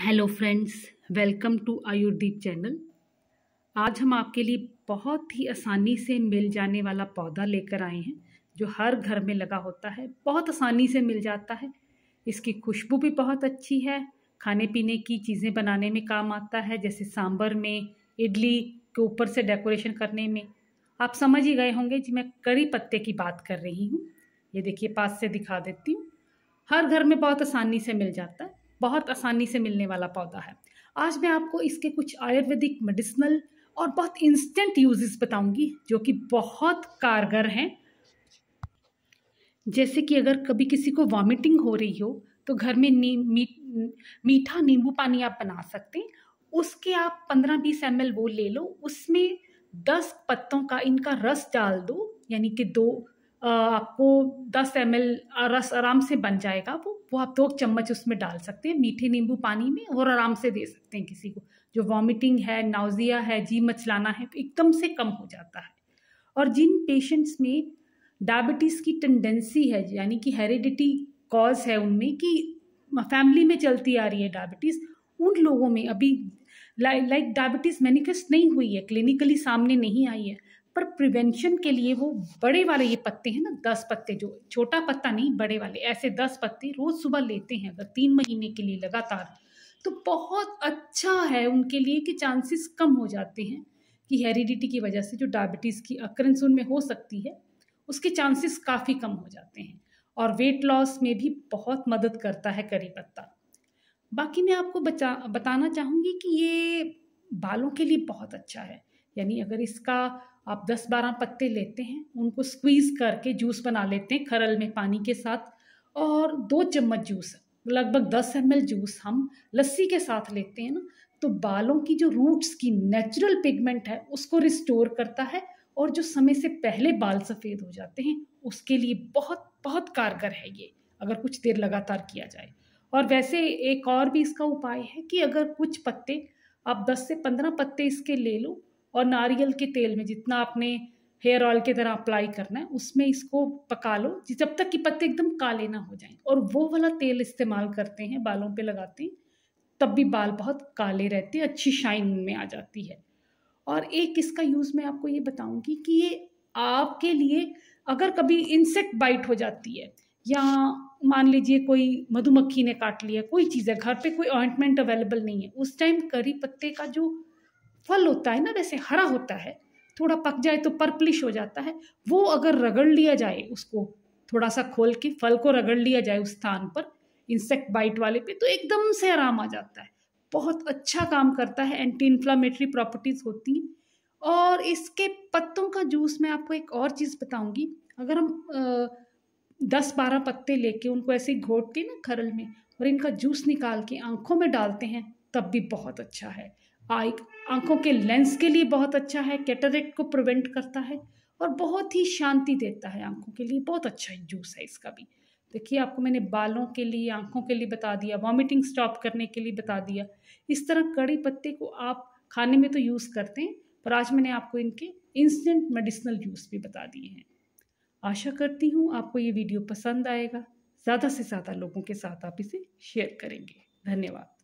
hello friends welcome to Ayurdeep channel आज हम आपके लिए बहुत ही आसानी से मिल जाने वाला पौधा लेकर आए हैं जो हर घर में लगा होता है बहुत आसानी से मिल जाता है इसकी खुशबू भी बहुत अच्छी है खाने पीने की चीज़ें बनाने में काम आता है जैसे सांभर में इडली के ऊपर से डेकोरेशन करने में आप समझ ही गए होंगे जी मैं कड़ी पत्ते की बात कर रही हूँ ये देखिए पास से दिखा देती हूँ हर घर में बहुत आसानी से मिल जाता है बहुत आसानी से मिलने वाला पौधा है आज मैं आपको इसके कुछ आयुर्वेदिक मेडिसिनल और बहुत इंस्टेंट यूजेस बताऊंगी जो कि बहुत कारगर हैं जैसे कि अगर कभी किसी को वॉमिटिंग हो रही हो तो घर में नी, मी, मीठा नींबू पानी आप बना सकते हैं उसके आप पंद्रह बीस एम वो ले लो उसमें दस पत्तों का इनका रस डाल दो यानी कि दो आपको दस एम रस आराम से बन जाएगा वो वो आप दो चम्मच उसमें डाल सकते हैं मीठे नींबू पानी में और आराम से दे सकते हैं किसी को जो वॉमिटिंग है नाउजिया है जी मचलाना है तो एकदम से कम हो जाता है और जिन पेशेंट्स में डायबिटीज़ की टेंडेंसी है यानी कि हेरिडिटी कॉज है उनमें कि फैमिली में चलती आ रही है डायबिटीज़ उन लोगों में अभी लाइक डायबिटीज़ मैनिफेस्ट नहीं हुई है क्लिनिकली सामने नहीं आई है पर प्रिवेंशन के लिए वो बड़े वाले ये पत्ते हैं ना दस पत्ते जो छोटा पत्ता नहीं बड़े वाले ऐसे दस पत्ते रोज़ सुबह लेते हैं अगर तीन महीने के लिए लगातार तो बहुत अच्छा है उनके लिए कि चांसेस कम हो जाते हैं कि हेरिडिटी की वजह से जो डायबिटीज़ की अक्रंस उनमें हो सकती है उसके चांसेस काफ़ी कम हो जाते हैं और वेट लॉस में भी बहुत मदद करता है करी पत्ता बाकी मैं आपको बचा बताना चाहूँगी कि ये बालों के लिए बहुत अच्छा है यानी अगर इसका आप 10-12 पत्ते लेते हैं उनको स्क्वीज़ करके जूस बना लेते हैं खरल में पानी के साथ और दो चम्मच जूस लगभग 10 एम जूस हम लस्सी के साथ लेते हैं ना तो बालों की जो रूट्स की नेचुरल पिगमेंट है उसको रिस्टोर करता है और जो समय से पहले बाल सफ़ेद हो जाते हैं उसके लिए बहुत बहुत कारगर है ये अगर कुछ देर लगातार किया जाए और वैसे एक और भी इसका उपाय है कि अगर कुछ पत्ते आप 10 से 15 पत्ते इसके ले लो और नारियल के तेल में जितना आपने हेयर ऑयल की तरह अप्लाई करना है उसमें इसको पका लो जब तक कि पत्ते एकदम काले ना हो जाएं और वो वाला तेल इस्तेमाल करते हैं बालों पे लगाते हैं तब भी बाल बहुत काले रहते हैं अच्छी शाइन में आ जाती है और एक इसका यूज़ मैं आपको ये बताऊंगी कि ये आपके लिए अगर कभी इंसेक्ट बाइट हो जाती है या मान लीजिए कोई मधुमक्खी ने काट लिया कोई चीज़ है घर पे कोई ऑइंटमेंट अवेलेबल नहीं है उस टाइम करी पत्ते का जो फल होता है ना वैसे हरा होता है थोड़ा पक जाए तो पर्पलिश हो जाता है वो अगर रगड़ लिया जाए उसको थोड़ा सा खोल के फल को रगड़ लिया जाए उस स्थान पर इंसेक्ट बाइट वाले पे तो एकदम से आराम आ जाता है बहुत अच्छा काम करता है एंटी इन्फ्लामेटरी प्रॉपर्टीज़ होती हैं और इसके पत्तों का जूस मैं आपको एक और चीज़ बताऊंगी अगर हम दस बारह पत्ते लेके उनको ऐसे घोट के ना खरल में और इनका जूस निकाल के आँखों में डालते हैं तब भी बहुत अच्छा है आई आँखों के लेंस के लिए बहुत अच्छा है कैटरेक्ट को प्रिवेंट करता है और बहुत ही शांति देता है आँखों के लिए बहुत अच्छा जूस है इसका भी देखिए आपको मैंने बालों के लिए आँखों के लिए बता दिया वॉमिटिंग स्टॉप करने के लिए बता दिया इस तरह कड़ी पत्ते को आप खाने में तो यूज़ करते हैं पर आज मैंने आपको इनके इंस्टेंट मेडिसिनल यूज़ भी बता दिए हैं आशा करती हूँ आपको ये वीडियो पसंद आएगा ज़्यादा से ज़्यादा लोगों के साथ आप इसे शेयर करेंगे धन्यवाद